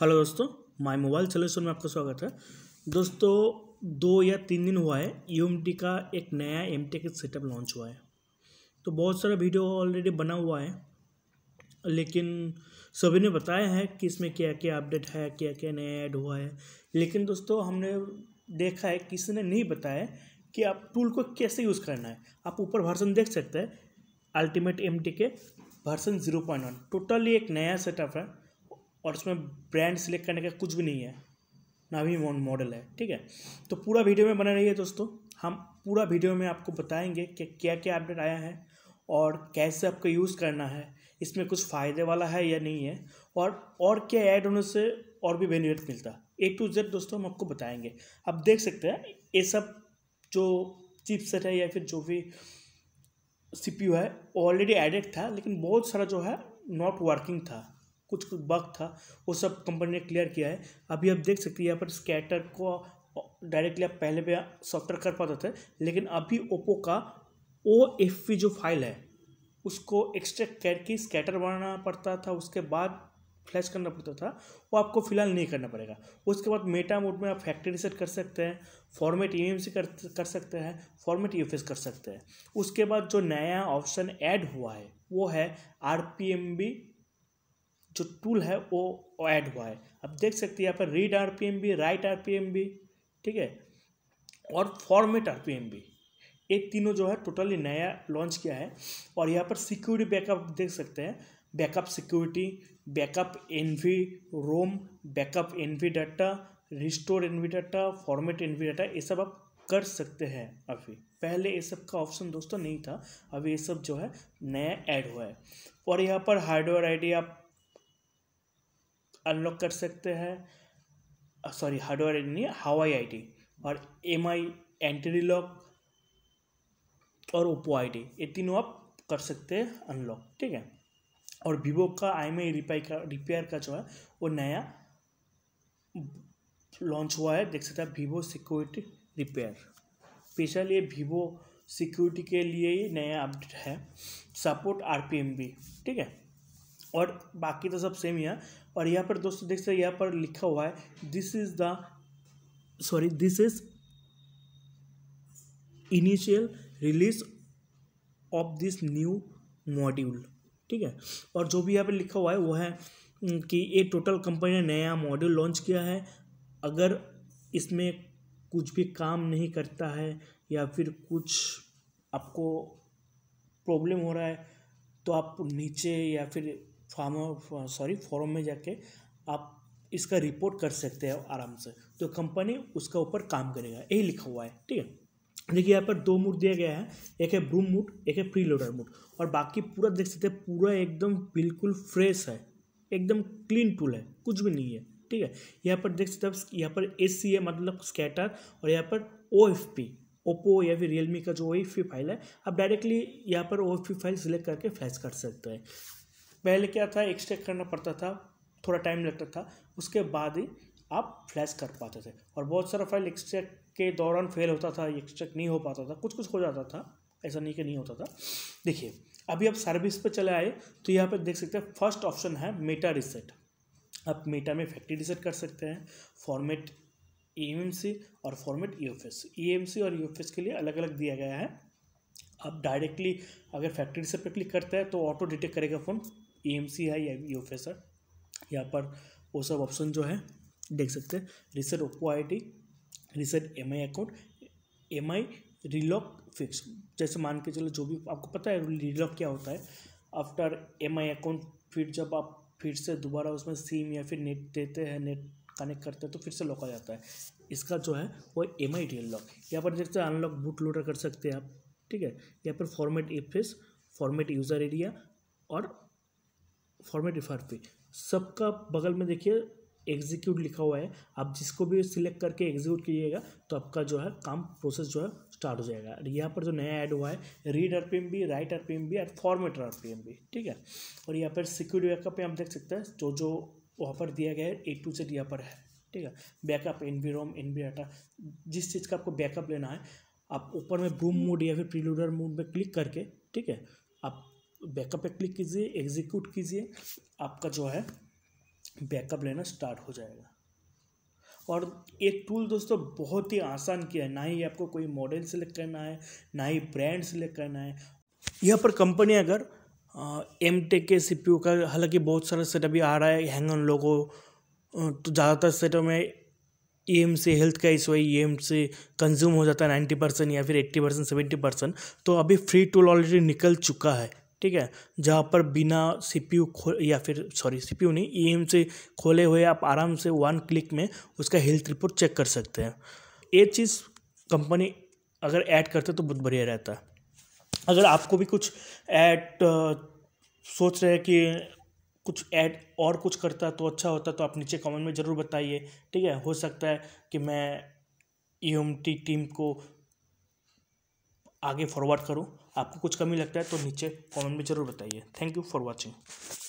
hello दोस्तों my mobile solution में आपका स्वागत है दोस्तों दो या तीन दिन हुआ है यू का एक नया एम टी सेटअप लॉन्च हुआ है तो बहुत सारा वीडियो ऑलरेडी बना हुआ है लेकिन सभी ने बताया है कि इसमें क्या क्या अपडेट है क्या क्या नया ऐड हुआ है लेकिन दोस्तों हमने देखा है किसी ने नहीं बताया कि आप टूल को कैसे यूज़ करना है आप ऊपर वर्सन देख सकते हैं ultimate M T K version zero point one totally एक नया सेटअप है और उसमें ब्रांड सिलेक्ट करने का कुछ भी नहीं है ना भी मॉडल है ठीक है तो पूरा वीडियो में बना रहिए दोस्तों हम पूरा वीडियो में आपको बताएंगे कि क्या क्या अपडेट आया है और कैसे आपको यूज़ करना है इसमें कुछ फ़ायदे वाला है या नहीं है और और क्या ऐड होने से और भी बेनिफिट मिलता ए टू जेड दोस्तों हम आपको बताएंगे आप देख सकते हैं ये सब जो चिपसेट है या फिर जो भी सीपीयू है ऑलरेडी एडेड था लेकिन बहुत सारा जो है नॉट वर्किंग था कुछ कुछ बग था वो सब कंपनी ने क्लियर किया है अभी आप देख सकते हैं यहाँ पर स्कैटर को डायरेक्टली आप पहले भी सॉफ्टवेयर कर पाते थे लेकिन अभी ओप्पो का ओ एफ जो फाइल है उसको एक्सट्रैक्ट करके स्कैटर बनाना पड़ता था उसके बाद फ्लैश करना पड़ता था वो आपको फिलहाल नहीं करना पड़ेगा उसके बाद मेटा मोड में आप फैक्ट्री सेट कर सकते हैं फॉर्मेट ई से कर कर सकते हैं फॉर्मेट ई e कर सकते हैं उसके बाद जो नया ऑप्शन ऐड हुआ है वो है आर पी एम बी जो टूल है वो ऐड हुआ है अब देख सकते हैं यहाँ पर रीड एम भी राइट आर पी एम भी ठीक है और फॉर्मेट आर पी एम भी ये तीनों जो है टोटली नया लॉन्च किया है और यहाँ पर सिक्योरिटी बैकअप देख सकते हैं backup security backup N V ROM backup N V data restore NV data format NV data ये सब आप कर सकते हैं अभी पहले ये सब का ऑप्शन दोस्तों नहीं था अभी ये सब जो है नया ऐड हुआ है और यहाँ पर हार्डवेयर आईडी आप अनलॉक कर सकते हैं सॉरी हार्डवेयर नहीं हवाई आईडी और एम आई एंट्री लॉक और ओप्पो आईडी ये तीनों आप कर सकते हैं अनलॉक ठीक है और वीवो का आई एम आई रिपाई का रिपेयर का जो है वो नया लॉन्च हुआ है देख सकते हैं वीवो सिक्योरिटी रिपेयर स्पेशल ये वीवो सिक्योरिटी के लिए ही नया अपडेट है support R P M B ठीक है और बाकी तो सब सेम ही है और यहाँ पर दोस्तों देख सकते हैं यहाँ पर लिखा हुआ है this is the sorry this is initial release of this new module ठीक है और जो भी यहाँ पर लिखा हुआ है वो है कि ये टोटल कंपनी ने नया मॉड्यूल लॉन्च किया है अगर इसमें कुछ भी काम नहीं करता है या फिर कुछ आपको प्रॉब्लम हो रहा है तो आप नीचे या फिर फार्म सॉरी फॉरम में जाके आप इसका रिपोर्ट कर सकते हैं आराम से तो कंपनी उसका ऊपर काम करेगा यही लिखा हुआ है ठीक है देखिए यहाँ पर दो मूड दिया गया है एक है ब्रूम मूड एक है प्री लोडर मूड और बाकी पूरा देख सकते हैं पूरा एकदम बिल्कुल फ्रेश है एकदम क्लीन टूल है कुछ भी नहीं है ठीक है यहाँ पर देख सकते हैं यहाँ पर ए सी है मतलब स्कैटर और यहाँ पर ओ एफ पी ओप्पो या फिर रियलमी का जो ओ एफ पी फाइल है आप डायरेक्टली यहाँ पर O F P file select करके फ्लैश कर सकते हैं पहले क्या था एक्सट्रैक्ट करना पड़ता था थोड़ा टाइम लगता था उसके बाद ही आप फ्लैश कर पाते थे और बहुत सारा फाइल एक्सट्रैक्ट के दौरान फेल होता था एक्सट्रैक्ट नहीं हो पाता था कुछ कुछ हो जाता था ऐसा नहीं कि नहीं होता था देखिए अभी आप सर्विस पर चले आए तो यहाँ पर देख सकते हैं फर्स्ट ऑप्शन है मेटा रिसेट आप मेटा में फैक्ट्री रिसेट कर सकते हैं फॉर्मेट ई और फॉर्मेट ई e e और ई e के लिए अलग अलग दिया गया है अब डायरेक्टली अगर फैक्ट्री से पे क्लिक करते हैं तो ऑटो डिटेक्ट करेगा फ़ोन ई है या यू सर यहाँ पर वो सब ऑप्शन जो है देख सकते हैं reset Oppo I D reset M I account M I relock fix जैसे मान के चलो जो भी आपको पता है रिलॉक क्या होता है आफ्टर एम आई अकाउंट फिर जब आप फिर से दोबारा उसमें सिम या फिर नेट देते हैं नेट कनेक्ट करते हैं तो फिर से लॉक आ जाता है इसका जो है वो एम आई डी लॉक यहाँ पर जैसे अनलॉक बूट लोडर कर सकते हैं आप ठीक है यहाँ पर format face format user area और फॉर्मेट रिफर पे सबका बगल में देखिए एग्जीक्यूट लिखा हुआ है आप जिसको भी सिलेक्ट करके एग्जीक्यूट कीजिएगा तो आपका जो है काम प्रोसेस जो है स्टार्ट हो जाएगा यहाँ पर जो नया ऐड हुआ है रीड आर भी राइट आर भी और फॉर्मेट आर भी ठीक है और यहाँ पर सिक्योरिटी बैकअप पे हम देख सकते हैं जो जो वहाँ पर दिया गया है ए टू जेड यहाँ पर है ठीक है backup N B ROM N B जिस चीज़ का आपको बैकअप लेना है आप ऊपर में ब्रूम मोड या फिर प्रीलोडर मोड में क्लिक करके ठीक है आप बैकअप पे क्लिक कीजिए एग्जीक्यूट कीजिए आपका जो है बैकअप लेना स्टार्ट हो जाएगा और एक टूल दोस्तों बहुत ही आसान किया है ना ही आपको कोई मॉडल सेलेक्ट करना है ना ही ब्रांड सेलेक्ट करना है यहाँ पर कंपनी अगर एम टेक के सी का हालांकि बहुत सारा सेटअप भी आ रहा है हैंग ऑन लोगों तो ज़्यादातर सेटअप में एम से हेल्थ का इस वही एम से कंज्यूम हो जाता है नाइन्टी परसेंट या फिर एट्टी परसेंट सेवेंटी परसेंट तो अभी फ्री टूल ऑलरेडी निकल चुका है ठीक है जहाँ पर बिना सी पी यू खो या फिर सॉरी सी पी यू नहीं ई एम से खोले हुए आप आराम से वन क्लिक में उसका हेल्थ रिपोर्ट चेक कर सकते हैं ये चीज़ कंपनी अगर ऐड करते तो बहुत बढ़िया रहता है अगर आपको भी कुछ ऐड सोच रहे हैं कि कुछ ऐड और कुछ करता तो अच्छा होता तो आप नीचे कमेंट में ज़रूर बताइए ठीक है हो सकता है कि मैं ई e टीम को आगे फॉरवर्ड करूँ आपको कुछ कमी लगता है तो नीचे कमेंट में ज़रूर बताइए थैंक यू फॉर वॉचिंग